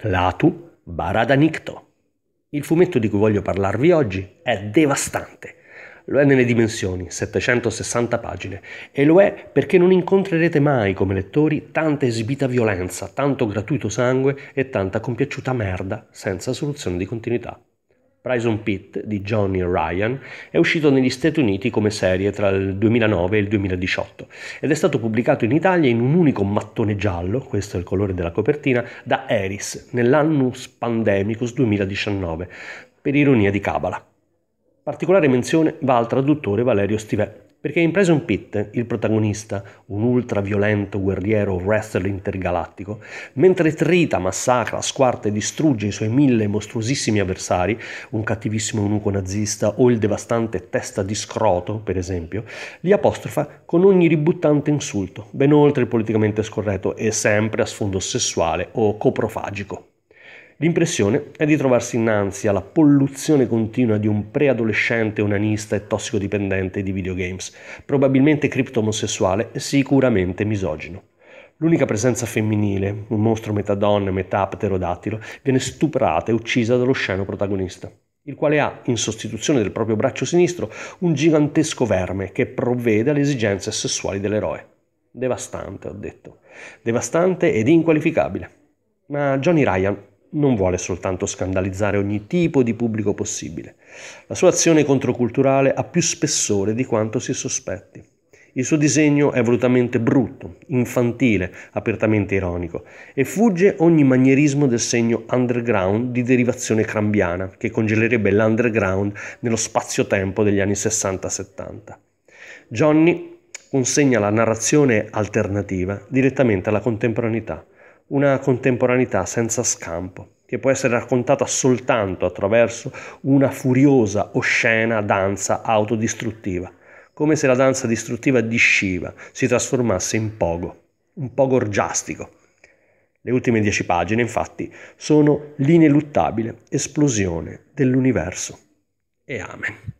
Clatu Baradanicto. Il fumetto di cui voglio parlarvi oggi è devastante. Lo è nelle dimensioni, 760 pagine, e lo è perché non incontrerete mai come lettori tanta esibita violenza, tanto gratuito sangue e tanta compiaciuta merda senza soluzione di continuità. Prison Pit di Johnny Ryan è uscito negli Stati Uniti come serie tra il 2009 e il 2018 ed è stato pubblicato in Italia in un unico mattone giallo, questo è il colore della copertina, da Eris nell'Annus Pandemicus 2019, per ironia di Cabala. Particolare menzione va al traduttore Valerio Stivè perché in Prison Pit il protagonista, un ultraviolento guerriero wrestler intergalattico, mentre trita, massacra, squarta e distrugge i suoi mille mostruosissimi avversari, un cattivissimo eunuco nazista o il devastante testa di scroto, per esempio, li apostrofa con ogni ributtante insulto, ben oltre il politicamente scorretto e sempre a sfondo sessuale o coprofagico. L'impressione è di trovarsi innanzi alla polluzione continua di un preadolescente onanista e tossicodipendente di videogames, probabilmente criptomosessuale e sicuramente misogino. L'unica presenza femminile, un mostro metà donna e metà pterodattilo, viene stuprata e uccisa dallo sceno protagonista il quale ha, in sostituzione del proprio braccio sinistro, un gigantesco verme che provvede alle esigenze sessuali dell'eroe. Devastante, ho detto. Devastante ed inqualificabile. Ma Johnny Ryan non vuole soltanto scandalizzare ogni tipo di pubblico possibile. La sua azione controculturale ha più spessore di quanto si sospetti. Il suo disegno è volutamente brutto, infantile, apertamente ironico e fugge ogni manierismo del segno underground di derivazione crambiana che congelerebbe l'underground nello spazio-tempo degli anni 60-70. Johnny consegna la narrazione alternativa direttamente alla contemporaneità una contemporaneità senza scampo, che può essere raccontata soltanto attraverso una furiosa, oscena danza autodistruttiva, come se la danza distruttiva di Shiva si trasformasse in pogo, un pogo orgiastico. Le ultime dieci pagine, infatti, sono l'ineluttabile esplosione dell'universo. E amen.